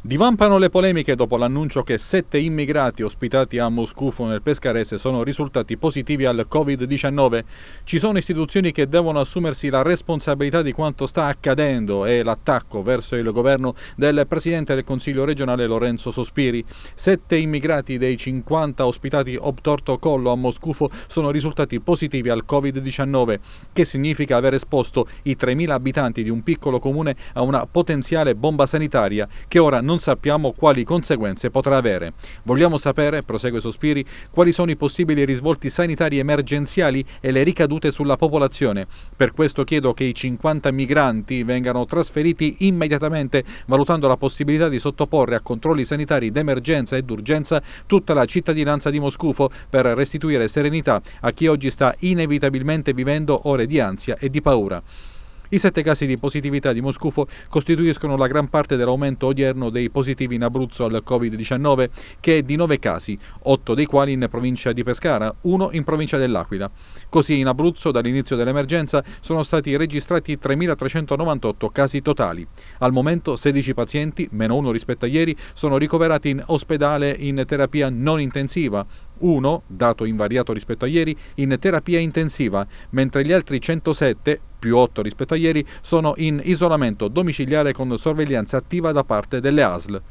Divampano le polemiche dopo l'annuncio che sette immigrati ospitati a Moscufo nel Pescarese sono risultati positivi al Covid-19. Ci sono istituzioni che devono assumersi la responsabilità di quanto sta accadendo e l'attacco verso il governo del Presidente del Consiglio regionale Lorenzo Sospiri. Sette immigrati dei 50 ospitati obtorto collo a Moscufo sono risultati positivi al Covid-19, che significa aver esposto i 3.000 abitanti di un piccolo comune a una potenziale bomba sanitaria che ora non non sappiamo quali conseguenze potrà avere. Vogliamo sapere, prosegue Sospiri, quali sono i possibili risvolti sanitari emergenziali e le ricadute sulla popolazione. Per questo chiedo che i 50 migranti vengano trasferiti immediatamente, valutando la possibilità di sottoporre a controlli sanitari d'emergenza e d'urgenza tutta la cittadinanza di Moscufo per restituire serenità a chi oggi sta inevitabilmente vivendo ore di ansia e di paura. I sette casi di positività di Moscufo costituiscono la gran parte dell'aumento odierno dei positivi in Abruzzo al Covid-19, che è di nove casi, otto dei quali in provincia di Pescara, uno in provincia dell'Aquila. Così in Abruzzo dall'inizio dell'emergenza sono stati registrati 3.398 casi totali. Al momento 16 pazienti, meno uno rispetto a ieri, sono ricoverati in ospedale in terapia non intensiva, uno, dato invariato rispetto a ieri, in terapia intensiva, mentre gli altri 107, più 8 rispetto a ieri, sono in isolamento domiciliare con sorveglianza attiva da parte delle ASL.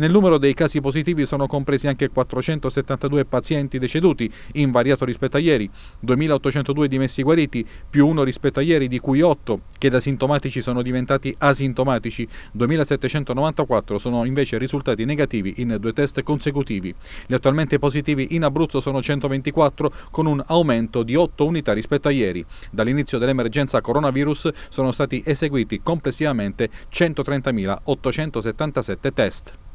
Nel numero dei casi positivi sono compresi anche 472 pazienti deceduti, invariato rispetto a ieri, 2802 dimessi guariti, più uno rispetto a ieri, di cui 8 che da sintomatici sono diventati asintomatici, 2794 sono invece risultati negativi in due test consecutivi. Gli attualmente positivi in Abruzzo sono 124 con un aumento di 8 unità rispetto a ieri. Dall'inizio dell'emergenza coronavirus sono stati eseguiti complessivamente 130.877 test.